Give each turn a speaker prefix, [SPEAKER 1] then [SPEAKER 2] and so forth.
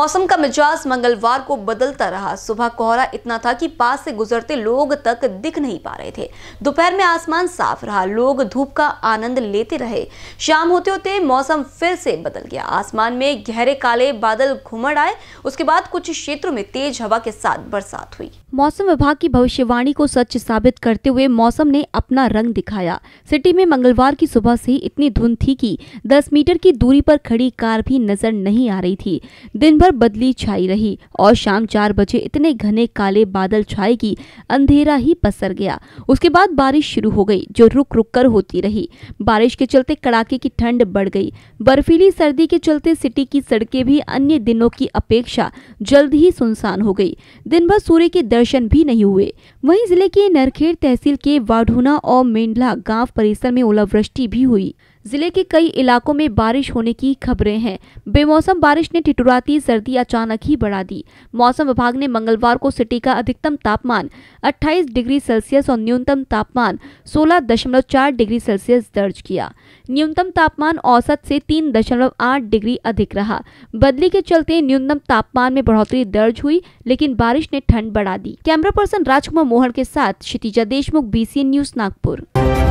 [SPEAKER 1] मौसम का मिजाज मंगलवार को बदलता रहा सुबह कोहरा इतना था कि पास से गुजरते लोग तक दिख नहीं पा रहे थे दोपहर में आसमान साफ रहा लोग धूप का आनंद लेते रहे शाम होते होते मौसम फिर से बदल गया आसमान में गहरे काले बादल घुमड़ आए उसके बाद कुछ क्षेत्रों में तेज हवा के साथ बरसात हुई मौसम विभाग की भविष्यवाणी को सच साबित करते हुए मौसम ने अपना रंग दिखाया सिटी में मंगलवार की सुबह से इतनी धुंध थी कि 10 मीटर की दूरी पर खड़ी कार भी नजर नहीं आ रही थी दिन भर पर बदली छाई रही और शाम चार बजे इतने घने काले बादल छाए कि अंधेरा ही पसर गया उसके बाद बारिश शुरू हो गई जो रुक रुक कर होती रही बारिश के चलते कड़ाके की ठंड बढ़ गई बर्फीली सर्दी के चलते सिटी की सड़कें भी अन्य दिनों की अपेक्षा जल्द ही सुनसान हो गई दिन भर सूर्य के दर्शन भी नहीं हुए वही जिले के नरखेड़ तहसील के वाढ़ुना और मेंढला गाँव परिसर में ओलावृष्टि भी हुई जिले के कई इलाकों में बारिश होने की खबरें हैं बेमौसम बारिश ने टिटुराती सर्दी अचानक ही बढ़ा दी मौसम विभाग ने मंगलवार को सिटी का अधिकतम तापमान 28 डिग्री सेल्सियस और न्यूनतम तापमान 16.4 डिग्री सेल्सियस दर्ज किया न्यूनतम तापमान औसत से 3.8 डिग्री अधिक रहा बदली के चलते न्यूनतम तापमान में बढ़ोतरी दर्ज हुई लेकिन बारिश ने ठंड बढ़ा दी कैमरा पर्सन राजकुमार मोहन के साथ क्षितिजा देशमुख बी न्यूज नागपुर